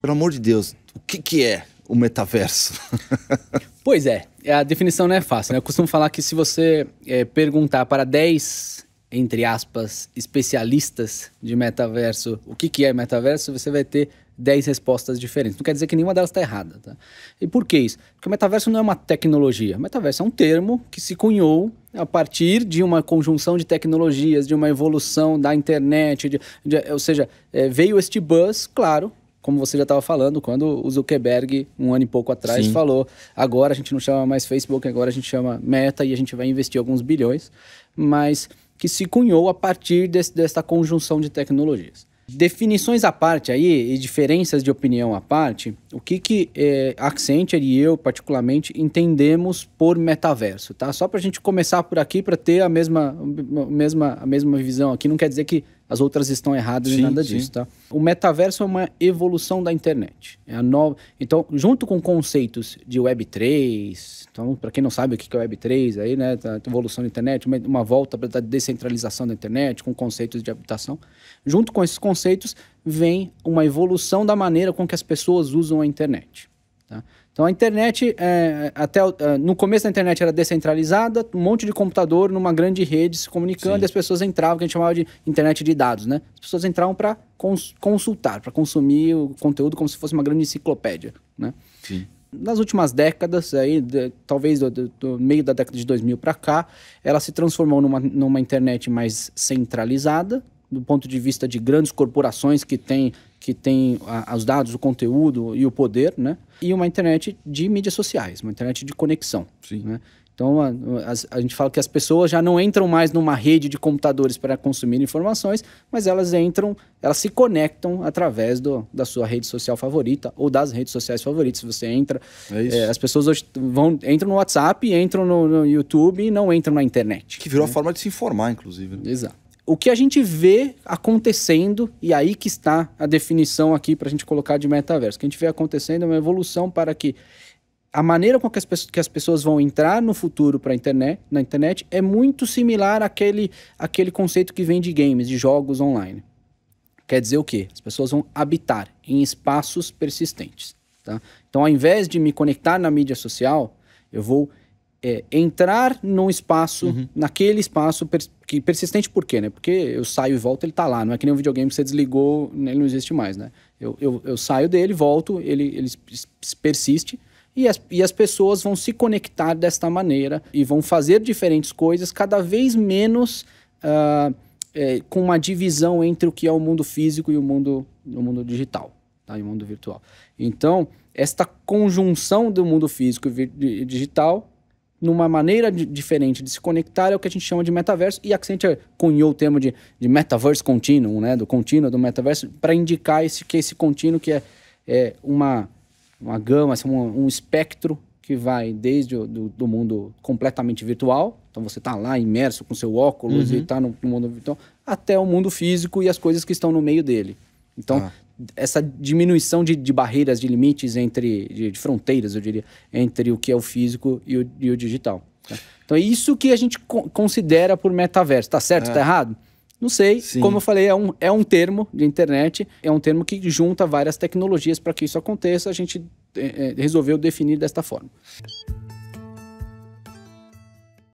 Pelo amor de Deus, o que, que é o metaverso? pois é, a definição não é fácil. Né? Eu costumo falar que se você é, perguntar para 10, entre aspas, especialistas de metaverso o que, que é metaverso, você vai ter 10 respostas diferentes. Não quer dizer que nenhuma delas está errada. Tá? E por que isso? Porque o metaverso não é uma tecnologia. O metaverso é um termo que se cunhou a partir de uma conjunção de tecnologias, de uma evolução da internet. De, de, ou seja, é, veio este buzz, claro, como você já estava falando, quando o Zuckerberg, um ano e pouco atrás, Sim. falou: agora a gente não chama mais Facebook, agora a gente chama Meta e a gente vai investir alguns bilhões, mas que se cunhou a partir desse, conjunção de tecnologias. Definições à parte aí e diferenças de opinião à parte, o que que é, eh, Accenture e eu particularmente entendemos por metaverso, tá? Só para a gente começar por aqui para ter a mesma, a mesma, a mesma visão aqui, não quer dizer que as outras estão erradas sim, e nada disso, tá? O metaverso é uma evolução da internet, é a nova. Então, junto com conceitos de Web 3, então para quem não sabe o que é Web 3 aí, né, a tá, evolução da internet, uma volta para a descentralização da internet com conceitos de habitação, junto com esses conceitos vem uma evolução da maneira com que as pessoas usam a internet. Tá? Então a internet, é, até é, no começo da internet era descentralizada, um monte de computador numa grande rede se comunicando, e as pessoas entravam, que a gente chamava de internet de dados, né? As pessoas entravam para cons consultar, para consumir o conteúdo como se fosse uma grande enciclopédia, né? Sim. Nas últimas décadas, aí, de, talvez do, do, do, meio da década de 2000 para cá, ela se transformou numa, numa internet mais centralizada, do ponto de vista de grandes corporações que têm que tem os dados, o conteúdo e o poder, né? E uma internet de mídias sociais, uma internet de conexão. Sim. Né? Então, a, a, a, gente fala que as pessoas já não entram mais numa rede de computadores para consumir informações, mas elas entram, elas se conectam através do, da sua rede social favorita ou das redes sociais favoritas. Você entra. É é, as pessoas hoje vão, entram no WhatsApp, entram no, no YouTube e não entram na internet. Que virou né? a forma de se informar, inclusive. Né? Exato o que a gente vê acontecendo, e aí que está a definição aqui para a gente colocar de metaverso, o que a gente vê acontecendo é uma evolução para que a maneira com que as, pessoas, que as pessoas vão entrar no futuro para internet, na internet é muito similar àquele, àquele conceito que vem de games, de jogos online. Quer dizer o quê? As pessoas vão habitar em espaços persistentes. Tá? Então, ao invés de me conectar na mídia social, eu vou é, entrar num espaço, uhum. naquele espaço persistente que persistente por quê, né? Porque eu saio e volto, ele tá lá. Não é que nem um videogame que você desligou, né, ele não existe mais, né? Eu, eu, eu saio dele, volto, ele, ele persiste. E as, e as pessoas vão se conectar desta maneira e vão fazer diferentes coisas, cada vez menos uh, é, com uma divisão entre o que é o mundo físico e o mundo, o mundo digital, tá? e o mundo virtual. Então, esta conjunção do mundo físico e digital numa maneira de, diferente de se conectar, é o que a gente chama de metaverso, e Accenture cunhou o termo de, de metaverse contínuo, né? do contínuo do metaverso, para indicar esse, que esse contínuo que é, é uma, uma gama, assim, um, um espectro que vai desde o do, do mundo completamente virtual, então você está lá imerso com seu óculos uhum. e está no, no, mundo virtual, até o mundo físico e as coisas que estão no meio dele. Então, ah essa diminuição de, de, barreiras, de limites entre, de, de, fronteiras, eu diria, entre o que é o físico e o, e o digital. Tá? Então é isso que a gente co considera por metaverso. Tá certo? É. Tá errado? Não sei. Sim. Como eu falei, é um, é um termo de internet, é um termo que junta várias tecnologias para que isso aconteça. A gente é, é resolveu definir desta forma.